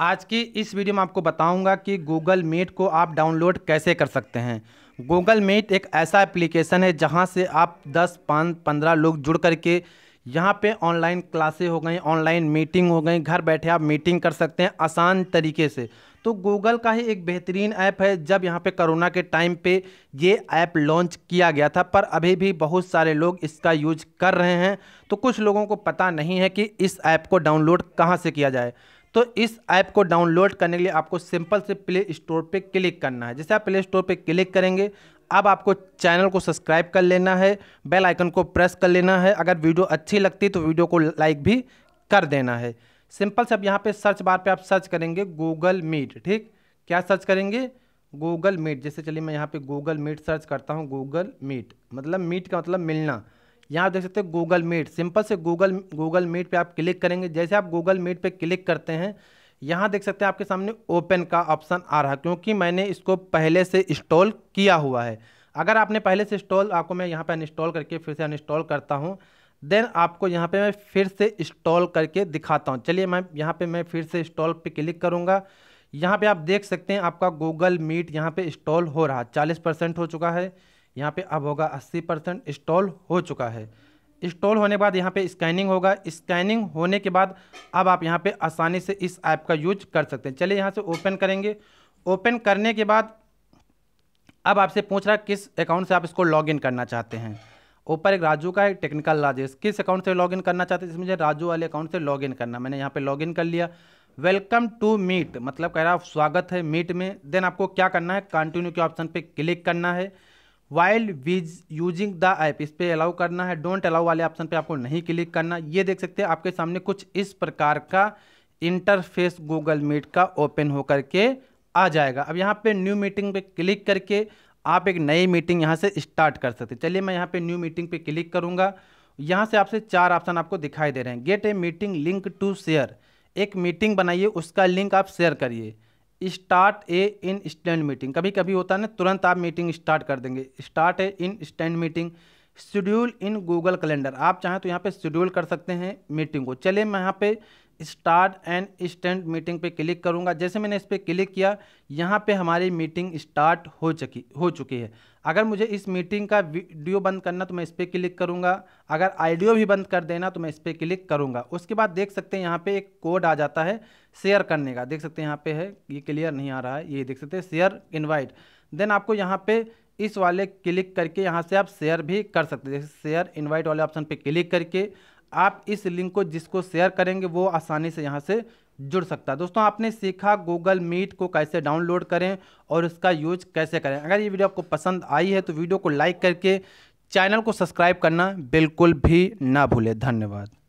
आज की इस वीडियो में आपको बताऊंगा कि गूगल मीट को आप डाउनलोड कैसे कर सकते हैं गूगल मीट एक ऐसा एप्लीकेशन है जहां से आप 10 पाँच पंद्रह लोग जुड़ करके यहाँ पे ऑनलाइन क्लासें हो गई ऑनलाइन मीटिंग हो गई घर बैठे आप मीटिंग कर सकते हैं आसान तरीके से तो गूगल का ही एक बेहतरीन ऐप है जब यहाँ पे कोरोना के टाइम पे ये ऐप लॉन्च किया गया था पर अभी भी बहुत सारे लोग इसका यूज कर रहे हैं तो कुछ लोगों को पता नहीं है कि इस ऐप को डाउनलोड कहाँ से किया जाए तो इस ऐप को डाउनलोड करने के लिए आपको सिंपल से प्ले स्टोर पर क्लिक करना है जैसे आप प्ले स्टोर पर क्लिक करेंगे अब आपको चैनल को सब्सक्राइब कर लेना है बेल आइकन को प्रेस कर लेना है अगर वीडियो अच्छी लगती तो वीडियो को लाइक भी कर देना है सिंपल से अब यहाँ पे सर्च बार पे आप सर्च करेंगे गूगल मीट ठीक क्या सर्च करेंगे गूगल मीट जैसे चलिए मैं यहाँ पे गूगल मीट सर्च करता हूँ गूगल मीट मतलब मीट का मतलब मिलना यहाँ आप देख सकते हैं गूगल मीट सिंपल से गूगल गूगल मीट पे आप क्लिक करेंगे जैसे आप गूगल मीट पे क्लिक करते हैं यहाँ देख सकते हैं आपके सामने ओपन का ऑप्शन आ रहा है क्योंकि मैंने इसको पहले से इंस्टॉल किया हुआ है अगर आपने पहले से इंस्टॉल आपको मैं यहाँ पर इंस्टॉल करके फिर से अनइंस्टॉल करता हूँ देन आपको यहाँ पे मैं फिर से इंस्टॉल करके दिखाता हूँ चलिए मैं यहाँ पे मैं फिर से इंस्टॉल पे क्लिक करूँगा यहाँ पे आप देख सकते हैं आपका गूगल मीट यहाँ पे इंस्टॉल हो रहा चालीस परसेंट हो चुका है यहाँ पे अब होगा 80 परसेंट इंस्टॉल हो चुका है इंस्टॉल होने के बाद यहाँ पे स्कैनिंग होगा स्कैनिंग होने के बाद अब आप यहाँ पे आसानी से इस ऐप का यूज कर सकते हैं चलिए यहाँ से ओपन करेंगे ओपन करने के बाद अब आपसे पूछ रहा किस अकाउंट से आप इसको लॉगिन करना चाहते हैं ऊपर एक राजू का एक टेक्निकल राजेश किस अकाउंट से लॉगिन करना चाहते हैं इसमें मुझे राजू वाले अकाउंट से लॉगिन करना मैंने यहाँ पे लॉगिन कर लिया वेलकम टू मीट मतलब कह रहा है स्वागत है मीट में देन आपको क्या करना है कंटिन्यू के ऑप्शन पे क्लिक करना है wild with using the app इस पर अलाउ करना है डोंट अलाउ वाले ऑप्शन पे आपको नहीं क्लिक करना ये देख सकते हैं आपके सामने कुछ इस प्रकार का इंटरफेस गूगल मीट का ओपन होकर के आ जाएगा अब यहाँ पे न्यू मीटिंग पे क्लिक करके आप एक नई मीटिंग यहाँ से स्टार्ट कर सकते हैं चलिए मैं यहाँ पे न्यू मीटिंग पे क्लिक करूँगा यहाँ से आपसे चार ऑप्शन आपको दिखाई दे रहे हैं get a meeting link to share एक मीटिंग बनाइए उसका लिंक आप शेयर करिए start a instant meeting कभी कभी होता है ना तुरंत आप मीटिंग स्टार्ट कर देंगे start a instant meeting schedule in Google Calendar आप चाहें तो यहाँ पे शेड्यूल कर सकते हैं मीटिंग को चलिए मैं यहाँ पे स्टार्ट एंड इंस्टेंट मीटिंग पे क्लिक करूँगा जैसे मैंने इस पर क्लिक किया यहाँ पे हमारी मीटिंग स्टार्ट हो चुकी हो चुकी है अगर मुझे इस मीटिंग का वीडियो बंद करना तो मैं इस पर क्लिक करूँगा अगर आइडियो भी बंद कर देना तो मैं इस पर क्लिक करूँगा उसके बाद देख सकते हैं यहाँ पे एक कोड आ जाता है शेयर करने का देख सकते हैं यहाँ पे है ये क्लियर नहीं आ रहा है ये देख सकते हैं शेयर इन्वाइट देन आपको यहाँ पे इस वाले क्लिक करके यहाँ से आप शेयर भी कर सकते हैं जैसे शेयर इन्वाइट वाले ऑप्शन पर क्लिक करके आप इस लिंक को जिसको शेयर करेंगे वो आसानी से यहाँ से जुड़ सकता है दोस्तों आपने सीखा गूगल मीट को कैसे डाउनलोड करें और इसका यूज कैसे करें अगर ये वीडियो आपको पसंद आई है तो वीडियो को लाइक करके चैनल को सब्सक्राइब करना बिल्कुल भी ना भूलें धन्यवाद